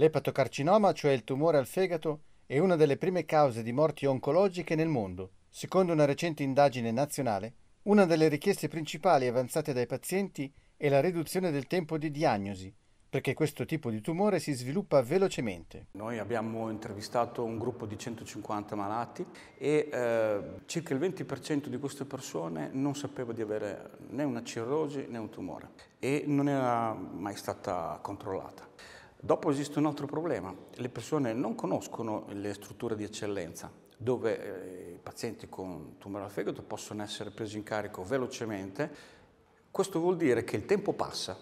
L'epatocarcinoma, cioè il tumore al fegato, è una delle prime cause di morti oncologiche nel mondo. Secondo una recente indagine nazionale, una delle richieste principali avanzate dai pazienti è la riduzione del tempo di diagnosi, perché questo tipo di tumore si sviluppa velocemente. Noi abbiamo intervistato un gruppo di 150 malati e eh, circa il 20% di queste persone non sapeva di avere né una cirrosi né un tumore e non era mai stata controllata. Dopo esiste un altro problema, le persone non conoscono le strutture di eccellenza dove eh, i pazienti con tumore al fegato possono essere presi in carico velocemente. Questo vuol dire che il tempo passa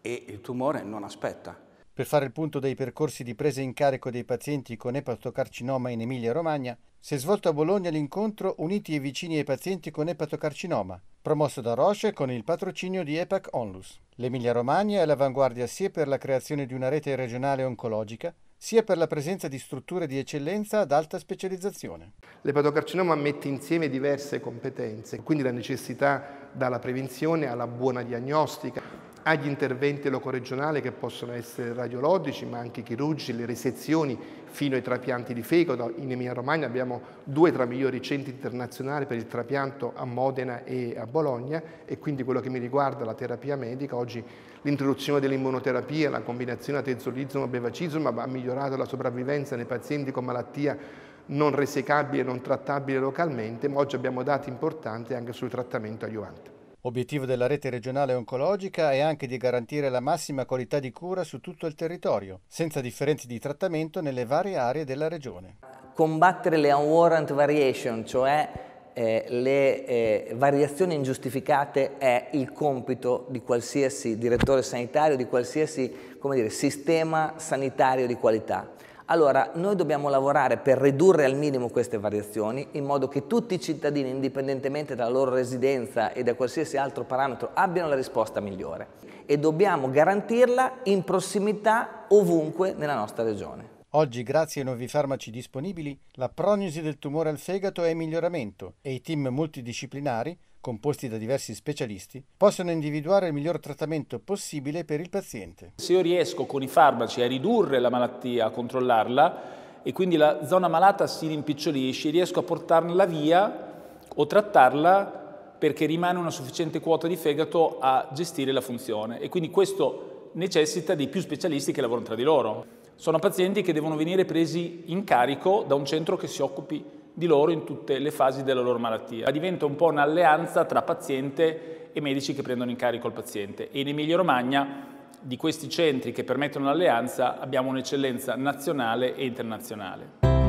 e il tumore non aspetta. Per fare il punto dei percorsi di presa in carico dei pazienti con epatocarcinoma in Emilia-Romagna, si è svolto a Bologna l'incontro Uniti e vicini ai pazienti con epatocarcinoma, Promosso da Roche con il patrocinio di EPAC Onlus. L'Emilia Romagna è all'avanguardia sia per la creazione di una rete regionale oncologica, sia per la presenza di strutture di eccellenza ad alta specializzazione. L'epatocarcinoma mette insieme diverse competenze, quindi la necessità dalla prevenzione alla buona diagnostica, agli interventi locoregionali che possono essere radiologici ma anche chirurgici, le resezioni fino ai trapianti di fegato. In Emilia Romagna abbiamo due tra i migliori centri internazionali per il trapianto a Modena e a Bologna e quindi quello che mi riguarda la terapia medica, oggi l'introduzione dell'immunoterapia, la combinazione atezolizumab e bevacizumab ha migliorato la sopravvivenza nei pazienti con malattia non resecabile, non trattabile localmente, ma oggi abbiamo dati importanti anche sul trattamento adiuvante. Obiettivo della rete regionale oncologica è anche di garantire la massima qualità di cura su tutto il territorio, senza differenze di trattamento nelle varie aree della regione. Combattere le unwarrant variation, cioè eh, le eh, variazioni ingiustificate, è il compito di qualsiasi direttore sanitario, di qualsiasi dire, sistema sanitario di qualità. Allora, noi dobbiamo lavorare per ridurre al minimo queste variazioni in modo che tutti i cittadini, indipendentemente dalla loro residenza e da qualsiasi altro parametro, abbiano la risposta migliore e dobbiamo garantirla in prossimità ovunque nella nostra regione. Oggi, grazie ai nuovi farmaci disponibili, la prognosi del tumore al fegato è in miglioramento e i team multidisciplinari composti da diversi specialisti, possono individuare il miglior trattamento possibile per il paziente. Se io riesco con i farmaci a ridurre la malattia, a controllarla, e quindi la zona malata si rimpicciolisce, riesco a portarla via o trattarla perché rimane una sufficiente quota di fegato a gestire la funzione e quindi questo necessita di più specialisti che lavorano tra di loro. Sono pazienti che devono venire presi in carico da un centro che si occupi di loro in tutte le fasi della loro malattia. Diventa un po' un'alleanza tra paziente e medici che prendono in carico il paziente. E in Emilia Romagna, di questi centri che permettono l'alleanza, abbiamo un'eccellenza nazionale e internazionale.